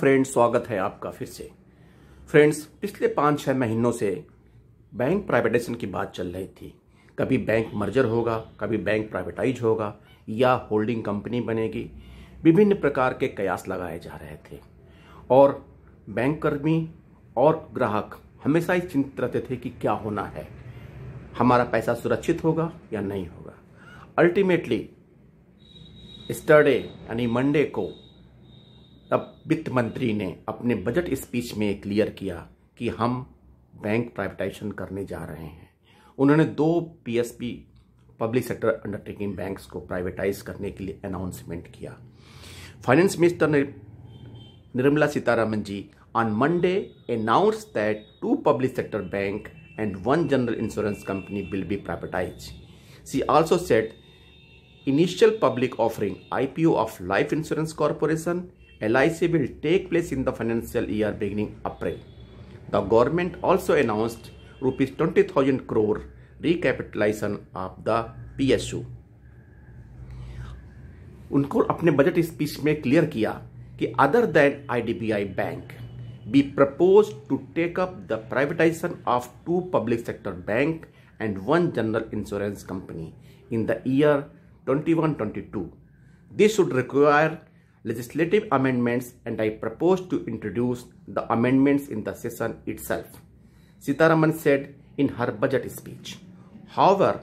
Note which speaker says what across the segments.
Speaker 1: Friends स्वागत है आपका फिर से फ्रेंड्स पिछले पाँच छः महीनों से बैंक प्राइवेटाइजेशन की बात चल रही थी कभी बैंक मर्जर होगा कभी बैंक प्राइवेटाइज होगा या होल्डिंग कंपनी बनेगी विभिन्न प्रकार के कयास लगाए जा रहे थे और बैंक कर्मी और ग्राहक हमेशा ही चिंतित रहते थे कि क्या होना है हमारा पैसा सुरक्षित होगा या नहीं होगा अल्टीमेटली स्टरडे यानी मंडे को तब वित्त मंत्री ने अपने बजट स्पीच में क्लियर किया कि हम बैंक प्राइवेटाइजेशन करने जा रहे हैं उन्होंने दो PSP public sector undertaking banks को प्राइवेटाइज करने के लिए अनाउंसमेंट किया finance minister Nirmala Sitharaman ji on Monday announce that two public sector bank and one general insurance company will be privatize see also set initial public offering I of life insurance corporation LIC will take place in the financial year beginning April. The government also announced rupees 20,000 crore recapitalization of the PSU. उनको अपने budget speech में clear किया कि other than IDBI bank we propose to take up the privatization of two public sector bank and one general insurance company in the year 2021-22. This should require legislative amendments and I propose to introduce the amendments in the session itself. Sitaraman said in her budget speech. However,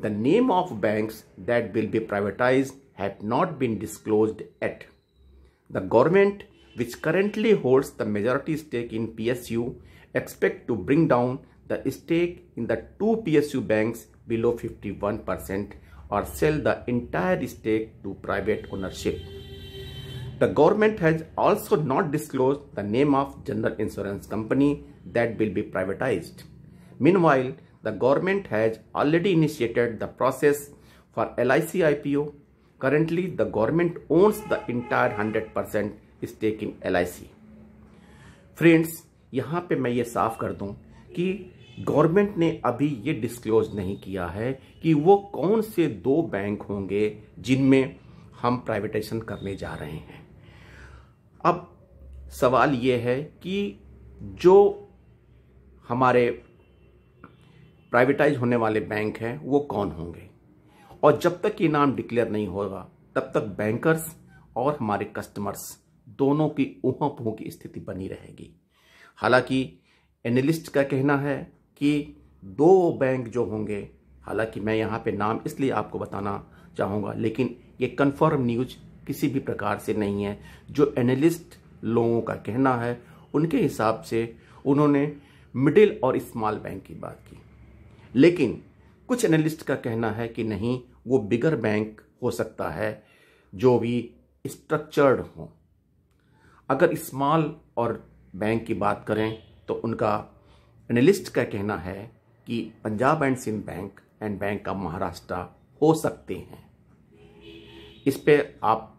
Speaker 1: the name of banks that will be privatized had not been disclosed yet. The government, which currently holds the majority stake in PSU, expect to bring down the stake in the two PSU banks below 51% or sell the entire stake to private ownership The government has also not disclosed the name of general insurance company that will be privatized. Meanwhile, the government has already initiated the process for LIC IPO. Currently, the government owns the entire 100% stake in LIC. Friends यहाँ पे मैं ये साफ कर दूं कि government ने अभी ये डिस्क्लोज नहीं किया है कि वो कौन से दो बैंक होंगे जिनमें हम प्राइवेटाइजेशन करने जा रहे हैं अब सवाल ये है कि जो हमारे प्राइवेटाइज होने वाले बैंक हैं वो कौन होंगे और जब तक ये नाम डिक्लेयर नहीं होगा तब तक बैंकर्स और हमारे कस्टमर्स दोनों की ऊहा पुह की स्थिति बनी रहेगी हालांकि एनालिस्ट का कहना है कि दो बैंक जो होंगे हालांकि मैं यहाँ पे नाम इसलिए आपको बताना चाहूँगा लेकिन ये कंफर्म न्यूज़ किसी भी प्रकार से नहीं है जो एनालिस्ट लोगों का कहना है उनके हिसाब से उन्होंने मिडिल और स्मॉल बैंक की बात की लेकिन कुछ एनालिस्ट का कहना है कि नहीं वो बिगर बैंक हो सकता है जो भी स्ट्रक्चर्ड हो अगर स्मॉल और बैंक की बात करें तो उनका एनालिस्ट का कहना है कि Punjab and Sind bank and bank of Maharashtra हो सकते हैं इस पर आप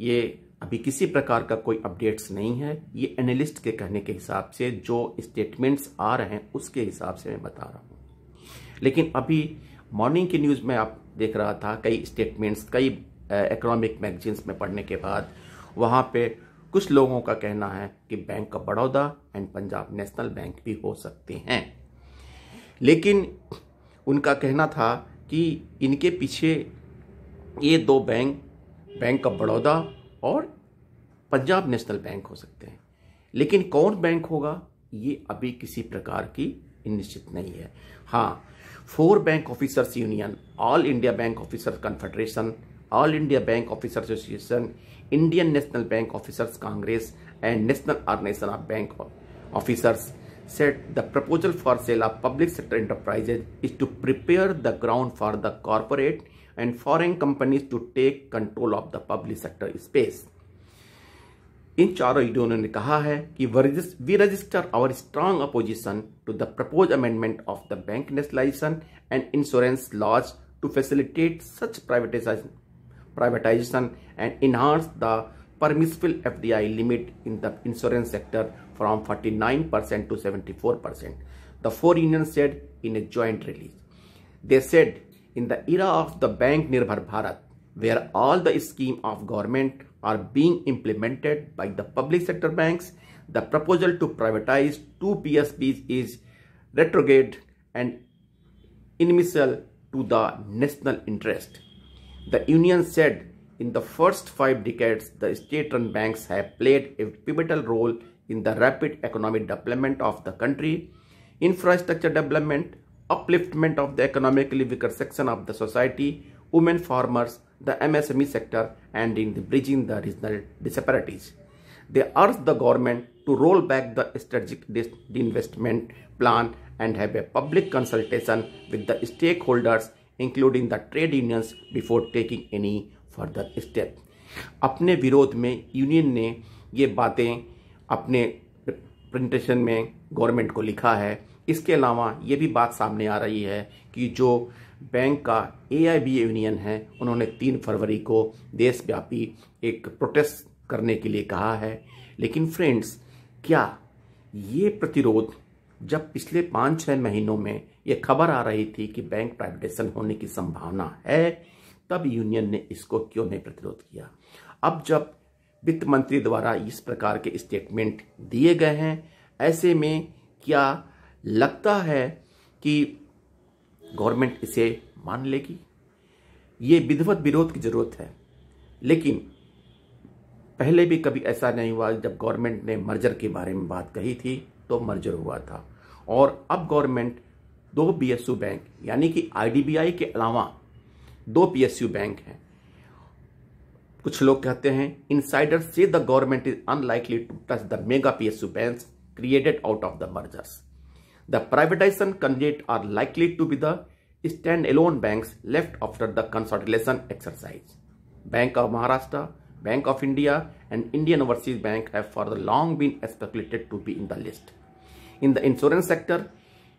Speaker 1: ये अभी किसी प्रकार का कोई अपडेट्स नहीं है ये एनालिस्ट के कहने के हिसाब से जो स्टेटमेंट्स आ रहे हैं उसके हिसाब से मैं बता रहा हूँ लेकिन अभी मॉर्निंग की न्यूज़ में आप देख रहा था कई स्टेटमेंट्स कई इकोनॉमिक मैगजीन्स में पढ़ने के बाद वहाँ पे कुछ लोगों का कहना है कि bank of Baroda and Punjab national bank भी हो सकते हैं लेकिन उनका कहना था कि इनके पीछे ये दो बैंक बैंक ऑफ बड़ौदा और पंजाब नेशनल बैंक हो सकते हैं लेकिन कौन बैंक होगा ये अभी किसी प्रकार की निश्चित नहीं है हाँ four bank officers union all India bank officers confederation all India bank officer association Indian national bank officers congress and national organisation of bank officers set the proposal for sale of public sector enterprises is to prepare the ground for the corporate and foreign companies to take control of the public sector space. In charo idono ne kaha we register our strong opposition to the proposed amendment of the bank nationalization and insurance laws to facilitate such privatization privatization and enhance the permissible FDI limit in the insurance sector from 49% to 74%, the four unions said in a joint release. They said in the era of the Bank Nirbhar Bharat, where all the schemes of government are being implemented by the public sector banks, the proposal to privatize two PSBs is retrograde and inimical to the national interest. The union said in the first five decades, the state-run banks have played a pivotal role in the rapid economic development of the country, infrastructure development, upliftment of the economically weaker section of the society women farmers the M M S E sector and in the bridging the regional disparities they urge the government to roll back the strategic investment plan and have a public consultation with the stake holders including the trade unions before taking any further step अपने विरोध में union ने ये बातें अपने presentation में government को लिखा है इसके अलावा ये भी बात सामने आ रही है कि जो बैंक का ए यूनियन है उन्होंने तीन फरवरी को देशव्यापी एक प्रोटेस्ट करने के लिए कहा है लेकिन फ्रेंड्स क्या ये प्रतिरोध जब पिछले पाँच छः महीनों में ये खबर आ रही थी कि बैंक प्राइवेटेशन होने की संभावना है तब यूनियन ने इसको क्यों नहीं प्रतिरोध किया अब जब वित्त मंत्री द्वारा इस प्रकार के स्टेटमेंट दिए गए हैं ऐसे में क्या लगता है कि गवर्नमेंट इसे मान लेगी ये विधिवत विरोध की ज़रूरत है लेकिन पहले भी कभी ऐसा नहीं हुआ जब गवर्नमेंट ने मर्जर के बारे में बात कही थी तो मर्जर हुआ था और अब गवर्नमेंट दो पीएसयू बैंक यानी कि आईडीबीआई के अलावा दो पीएसयू बैंक हैं कुछ लोग कहते हैं इनसाइडर से the government is unlikely to touch the mega PSU bank created out of the mergers The privatization candidate are likely to be the standalone banks left after the consolidation exercise. Bank of Maharashtra, Bank of India and Indian Overseas Bank have for the long been speculated to be in the list. In the insurance sector,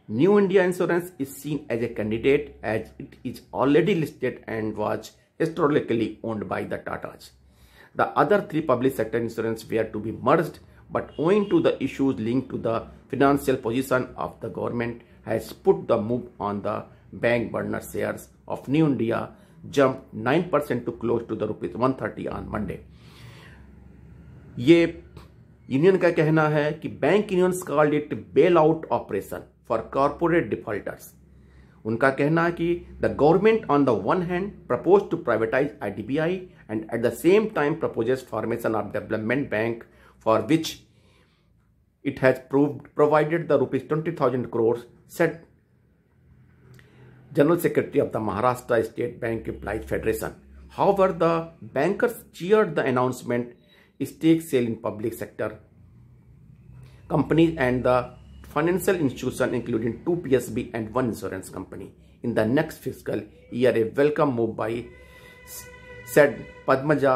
Speaker 1: New India Insurance is seen as a candidate as it is already listed and was historically owned by the Tatas. The other three public sector insurance were to be merged but owing to the issues linked to the financial position of the government has put the move on the bank burner shares of New India jump 9% to close to the rupees 130 on Monday. ye union ka kehna hai ki bank unions called it bail out operation for corporate defaulters उनका कहना है कि the government on the one hand propose to privatize IDBI and at the same time proposes formation of development bank for which it has proved provided the rupees 20,000 crores said General Secretary of the Maharashtra State Bank Employees Federation. However, the bankers cheered the announcement stake sale in public sector companies and the financial institution including two PSB and one insurance company in the next fiscal year a welcome move by said Padmaja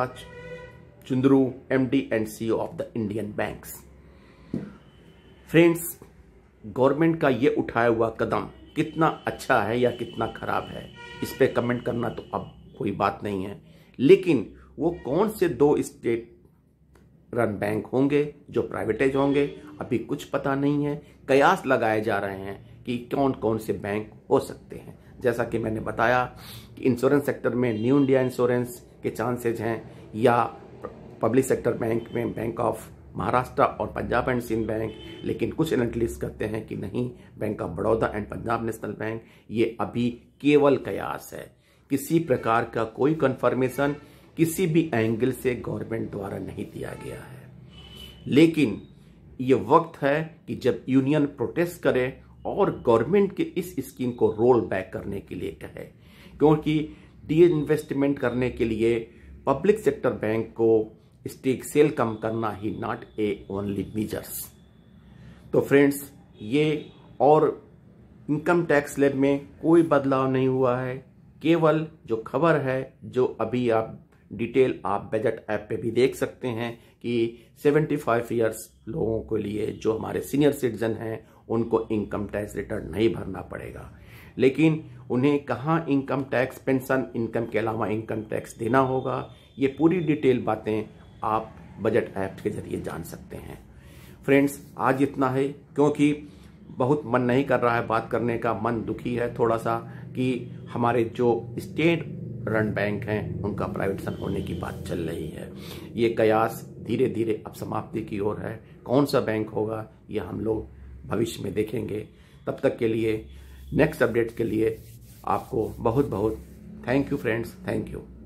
Speaker 1: Chundru, MD and CEO of the Indian banks friends government का ये उठाया हुआ कदम कितना अच्छा है या कितना खराब है इस पर कमेंट करना तो अब कोई बात नहीं है लेकिन वो कौन से दो स्टेट रन बैंक होंगे जो प्राइवेटाइज होंगे अभी कुछ पता नहीं है कयास लगाए जा रहे हैं कि कौन कौन से बैंक हो सकते हैं जैसा कि मैंने बताया कि इंश्योरेंस सेक्टर में न्यू इंडिया इंश्योरेंस के चांसेज हैं या पब्लिक सेक्टर बैंक में बैंक ऑफ महाराष्ट्र और पंजाब एंड सिंध बैंक लेकिन कुछ एनालिस्ट कहते हैं कि नहीं bank of Baroda and Punjab national bank ये अभी केवल कयास है किसी प्रकार का कोई कंफर्मेशन किसी भी एंगल से गवर्नमेंट द्वारा नहीं दिया गया है लेकिन ये वक्त है कि जब यूनियन प्रोटेस्ट करे और गवर्नमेंट के इस स्कीम को रोल बैक करने के लिए कहे क्योंकि डी इन्वेस्टमेंट करने के लिए पब्लिक सेक्टर बैंक को स्टेक सेल कम करना ही नॉट ए ओनली मीजर्स तो फ्रेंड्स ये और इनकम टैक्स लेब में कोई बदलाव नहीं हुआ है केवल जो खबर है जो अभी आप डिटेल आप बजट ऐप पे भी देख सकते हैं कि 75 ईयर्स लोगों के लिए जो हमारे सीनियर सिटीजन हैं उनको इनकम टैक्स रिटर्न नहीं भरना पड़ेगा लेकिन उन्हें कहाँ इनकम टैक्स पेंशन इनकम के अलावा इनकम टैक्स देना होगा ये पूरी डिटेल बातें आप बजट ऐप के जरिए जान सकते हैं फ्रेंड्स आज इतना है क्योंकि बहुत मन नहीं कर रहा है बात करने का मन दुखी है थोड़ा सा कि हमारे जो स्टेट रन बैंक हैं उनका प्राइवेटाइजेशन होने की बात चल रही है ये कयास धीरे धीरे अब समाप्ति की ओर है कौन सा बैंक होगा ये हम लोग भविष्य में देखेंगे तब तक के लिए नेक्स्ट अपडेट के लिए आपको बहुत बहुत thank you friends thank you